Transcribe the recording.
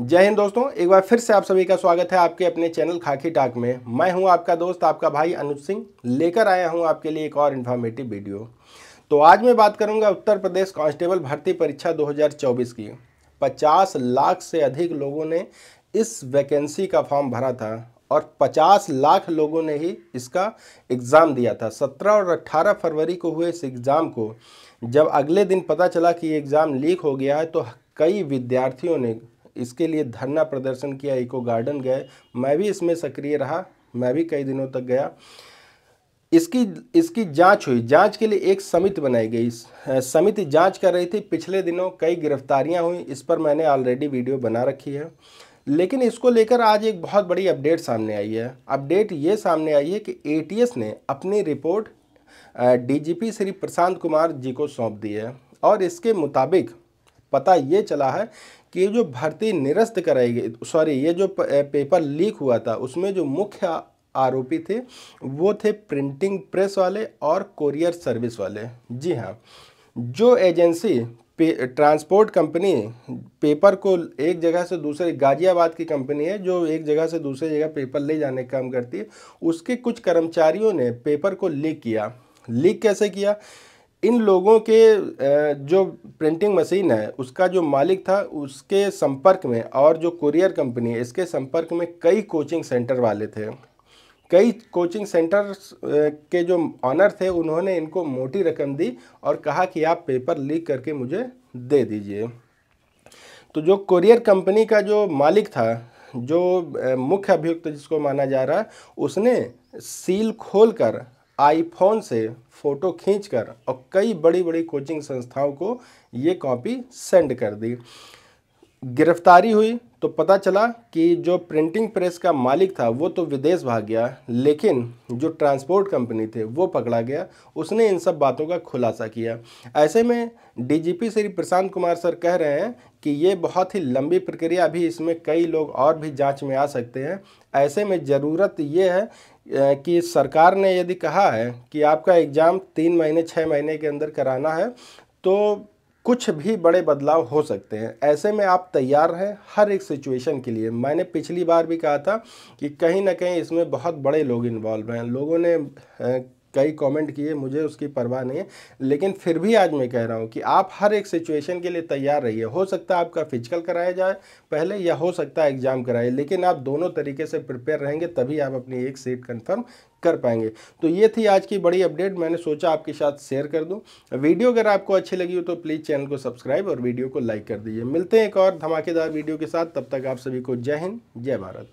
जय हिंद दोस्तों एक बार फिर से आप सभी का स्वागत है आपके अपने चैनल खाकी टाक में मैं हूं आपका दोस्त आपका भाई अनुज सिंह लेकर आया हूं आपके लिए एक और इन्फॉर्मेटिव वीडियो तो आज मैं बात करूंगा उत्तर प्रदेश कांस्टेबल भर्ती परीक्षा 2024 की 50 लाख से अधिक लोगों ने इस वैकेंसी का फॉर्म भरा था और पचास लाख लोगों ने ही इसका एग्ज़ाम दिया था सत्रह और अट्ठारह फरवरी को हुए इस एग्ज़ाम को जब अगले दिन पता चला कि ये एग्ज़ाम लीक हो गया है तो कई विद्यार्थियों ने इसके लिए धरना प्रदर्शन किया इको गार्डन गए मैं भी इसमें सक्रिय रहा मैं भी कई दिनों तक गया इसकी इसकी जांच हुई जांच के लिए एक समिति बनाई गई समिति जांच कर रही थी पिछले दिनों कई गिरफ्तारियां हुई इस पर मैंने ऑलरेडी वीडियो बना रखी है लेकिन इसको लेकर आज एक बहुत बड़ी अपडेट सामने आई है अपडेट ये सामने आई है कि एटीएस ने अपनी रिपोर्ट डीजीपी श्री प्रशांत कुमार जी को सौंप दी है और इसके मुताबिक पता ये चला है कि जो भर्ती निरस्त कराई गई सॉरी ये जो पेपर लीक हुआ था उसमें जो मुख्य आरोपी थे वो थे प्रिंटिंग प्रेस वाले और कोरियर सर्विस वाले जी हाँ जो एजेंसी पे, ट्रांसपोर्ट कंपनी पेपर को एक जगह से दूसरे गाजियाबाद की कंपनी है जो एक जगह से दूसरे जगह पेपर ले जाने का काम करती है उसके कुछ कर्मचारियों ने पेपर को लीक किया लीक कैसे किया इन लोगों के जो प्रिंटिंग मशीन है उसका जो मालिक था उसके संपर्क में और जो कुरियर कंपनी है इसके संपर्क में कई कोचिंग सेंटर वाले थे कई कोचिंग सेंटर के जो ऑनर थे उन्होंने इनको मोटी रकम दी और कहा कि आप पेपर लीक करके मुझे दे दीजिए तो जो कुरियर कंपनी का जो मालिक था जो मुख्य अभियुक्त जिसको माना जा रहा उसने सील खोलकर आईफोन से फ़ोटो खींचकर और कई बड़ी बड़ी कोचिंग संस्थाओं को ये कॉपी सेंड कर दी गिरफ्तारी हुई तो पता चला कि जो प्रिंटिंग प्रेस का मालिक था वो तो विदेश भाग गया लेकिन जो ट्रांसपोर्ट कंपनी थे वो पकड़ा गया उसने इन सब बातों का खुलासा किया ऐसे में डीजीपी श्री प्रशांत कुमार सर कह रहे हैं कि ये बहुत ही लंबी प्रक्रिया अभी इसमें कई लोग और भी जांच में आ सकते हैं ऐसे में ज़रूरत ये है कि सरकार ने यदि कहा है कि आपका एग्ज़ाम तीन महीने छः महीने के अंदर कराना है तो कुछ भी बड़े बदलाव हो सकते हैं ऐसे में आप तैयार रहें हर एक सिचुएशन के लिए मैंने पिछली बार भी कहा था कि कहीं ना कहीं इसमें बहुत बड़े लोग इन्वॉल्व हैं लोगों ने कई कमेंट किए मुझे उसकी परवाह नहीं है लेकिन फिर भी आज मैं कह रहा हूँ कि आप हर एक सिचुएशन के लिए तैयार रहिए हो सकता है आपका फिजिकल कराया जाए पहले या हो सकता है एग्ज़ाम कराए लेकिन आप दोनों तरीके से प्रिपेयर रहेंगे तभी आप अपनी एक सीट कंफर्म कर पाएंगे तो ये थी आज की बड़ी अपडेट मैंने सोचा आपके साथ शेयर कर दूँ वीडियो अगर आपको अच्छी लगी हो तो प्लीज़ चैनल को सब्सक्राइब और वीडियो को लाइक कर दीजिए मिलते हैं एक और धमाकेदार वीडियो के साथ तब तक आप सभी को जय हिंद जय भारत